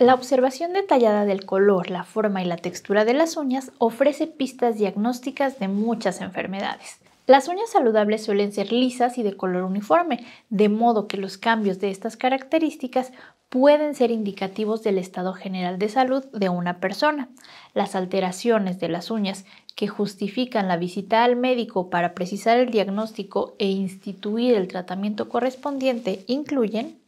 La observación detallada del color, la forma y la textura de las uñas ofrece pistas diagnósticas de muchas enfermedades. Las uñas saludables suelen ser lisas y de color uniforme, de modo que los cambios de estas características pueden ser indicativos del estado general de salud de una persona. Las alteraciones de las uñas que justifican la visita al médico para precisar el diagnóstico e instituir el tratamiento correspondiente incluyen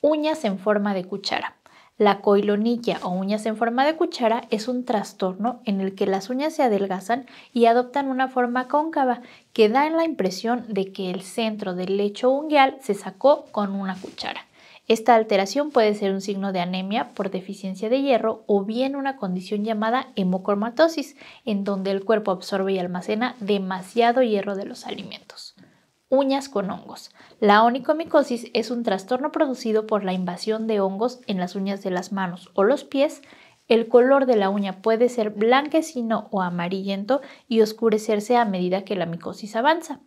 uñas en forma de cuchara, la coilonilla o uñas en forma de cuchara es un trastorno en el que las uñas se adelgazan y adoptan una forma cóncava que da la impresión de que el centro del lecho ungueal se sacó con una cuchara. Esta alteración puede ser un signo de anemia por deficiencia de hierro o bien una condición llamada hemocromatosis, en donde el cuerpo absorbe y almacena demasiado hierro de los alimentos uñas con hongos. La onicomicosis es un trastorno producido por la invasión de hongos en las uñas de las manos o los pies. El color de la uña puede ser blanquecino o amarillento y oscurecerse a medida que la micosis avanza.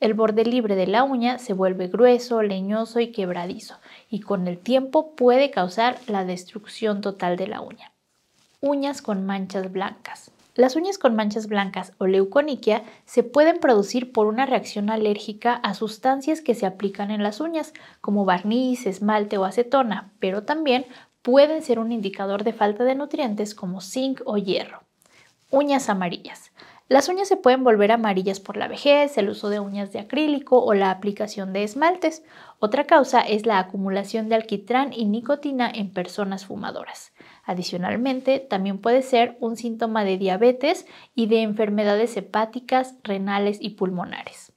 El borde libre de la uña se vuelve grueso, leñoso y quebradizo, y con el tiempo puede causar la destrucción total de la uña. Uñas con manchas blancas. Las uñas con manchas blancas o leuconiquia se pueden producir por una reacción alérgica a sustancias que se aplican en las uñas, como barniz, esmalte o acetona, pero también pueden ser un indicador de falta de nutrientes como zinc o hierro. Uñas amarillas. Las uñas se pueden volver amarillas por la vejez, el uso de uñas de acrílico o la aplicación de esmaltes. Otra causa es la acumulación de alquitrán y nicotina en personas fumadoras. Adicionalmente, también puede ser un síntoma de diabetes y de enfermedades hepáticas, renales y pulmonares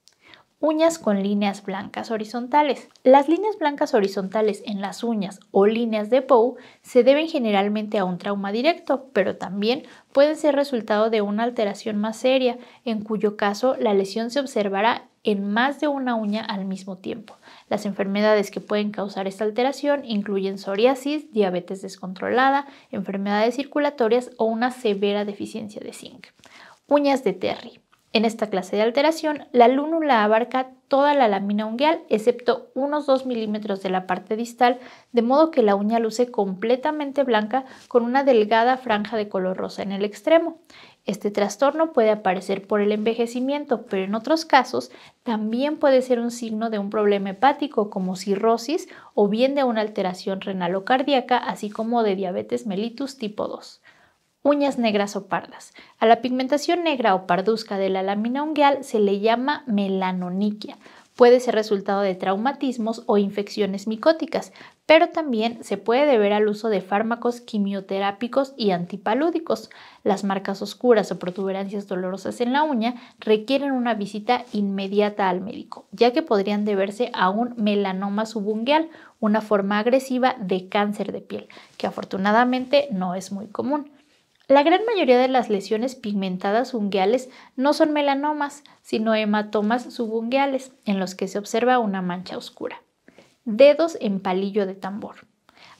uñas con líneas blancas horizontales. Las líneas blancas horizontales en las uñas o líneas de Pou se deben generalmente a un trauma directo, pero también pueden ser resultado de una alteración más seria, en cuyo caso la lesión se observará en más de una uña al mismo tiempo. Las enfermedades que pueden causar esta alteración incluyen psoriasis, diabetes descontrolada, enfermedades circulatorias o una severa deficiencia de zinc. Uñas de Terry. En esta clase de alteración, la lúnula abarca toda la lámina ungueal, excepto unos 2 milímetros de la parte distal, de modo que la uña luce completamente blanca con una delgada franja de color rosa en el extremo. Este trastorno puede aparecer por el envejecimiento, pero en otros casos también puede ser un signo de un problema hepático como cirrosis o bien de una alteración renal o cardíaca, así como de diabetes mellitus tipo 2 uñas negras o pardas. A la pigmentación negra o parduzca de la lámina ungueal se le llama melanoniquia. Puede ser resultado de traumatismos o infecciones micóticas, pero también se puede deber al uso de fármacos quimioterápicos y antipalúdicos. Las marcas oscuras o protuberancias dolorosas en la uña requieren una visita inmediata al médico, ya que podrían deberse a un melanoma subungueal, una forma agresiva de cáncer de piel, que afortunadamente no es muy común. La gran mayoría de las lesiones pigmentadas ungueales no son melanomas, sino hematomas subungueales, en los que se observa una mancha oscura. Dedos en palillo de tambor.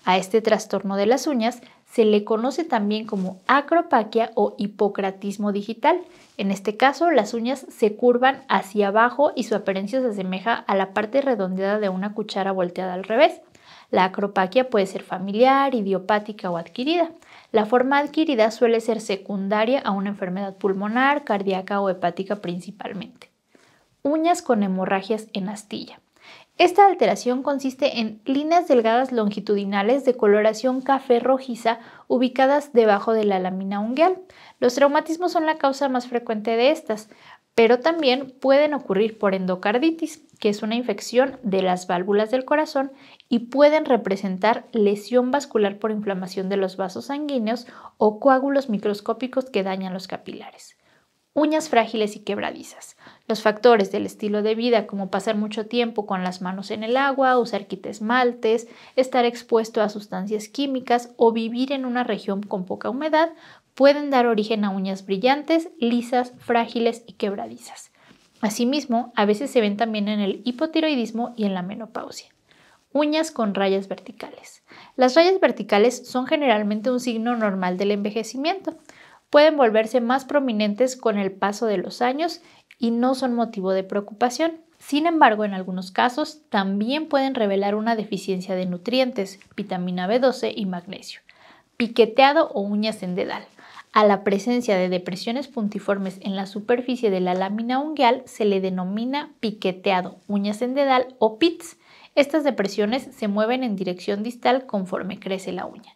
A este trastorno de las uñas se le conoce también como acropaquia o hipocratismo digital. En este caso, las uñas se curvan hacia abajo y su apariencia se asemeja a la parte redondeada de una cuchara volteada al revés. La acropaquia puede ser familiar, idiopática o adquirida. La forma adquirida suele ser secundaria a una enfermedad pulmonar, cardíaca o hepática principalmente. Uñas con hemorragias en astilla. Esta alteración consiste en líneas delgadas longitudinales de coloración café rojiza ubicadas debajo de la lámina ungueal. Los traumatismos son la causa más frecuente de estas, pero también pueden ocurrir por endocarditis, que es una infección de las válvulas del corazón y pueden representar lesión vascular por inflamación de los vasos sanguíneos o coágulos microscópicos que dañan los capilares. Uñas frágiles y quebradizas. Los factores del estilo de vida, como pasar mucho tiempo con las manos en el agua, usar quitesmaltes, estar expuesto a sustancias químicas o vivir en una región con poca humedad, pueden dar origen a uñas brillantes, lisas, frágiles y quebradizas. Asimismo, a veces se ven también en el hipotiroidismo y en la menopausia. Uñas con rayas verticales. Las rayas verticales son generalmente un signo normal del envejecimiento. Pueden volverse más prominentes con el paso de los años y no son motivo de preocupación. Sin embargo, en algunos casos también pueden revelar una deficiencia de nutrientes, vitamina B12 y magnesio, piqueteado o uñas en dedal. A la presencia de depresiones puntiformes en la superficie de la lámina ungueal se le denomina piqueteado, uña sendedal o pits. Estas depresiones se mueven en dirección distal conforme crece la uña.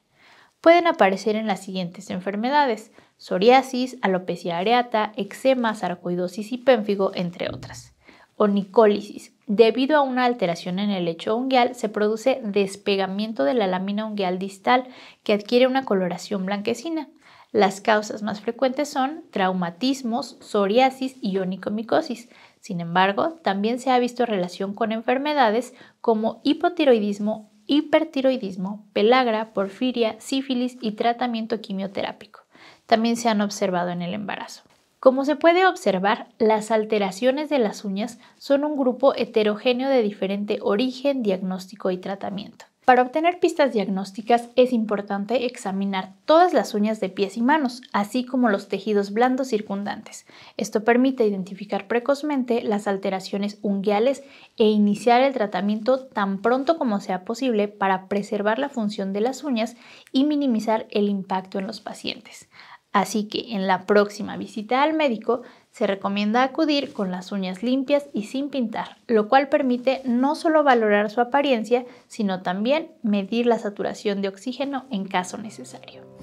Pueden aparecer en las siguientes enfermedades: psoriasis, alopecia areata, eczema, sarcoidosis y pénfigo, entre otras. Onicólisis. Debido a una alteración en el lecho ungueal, se produce despegamiento de la lámina ungueal distal que adquiere una coloración blanquecina. Las causas más frecuentes son traumatismos, psoriasis y onicomicosis. Sin embargo, también se ha visto relación con enfermedades como hipotiroidismo, hipertiroidismo, pelagra, porfiria, sífilis y tratamiento quimioterápico. También se han observado en el embarazo. Como se puede observar, las alteraciones de las uñas son un grupo heterogéneo de diferente origen, diagnóstico y tratamiento. Para obtener pistas diagnósticas es importante examinar todas las uñas de pies y manos, así como los tejidos blandos circundantes. Esto permite identificar precozmente las alteraciones ungueales e iniciar el tratamiento tan pronto como sea posible para preservar la función de las uñas y minimizar el impacto en los pacientes. Así que en la próxima visita al médico se recomienda acudir con las uñas limpias y sin pintar, lo cual permite no solo valorar su apariencia, sino también medir la saturación de oxígeno en caso necesario.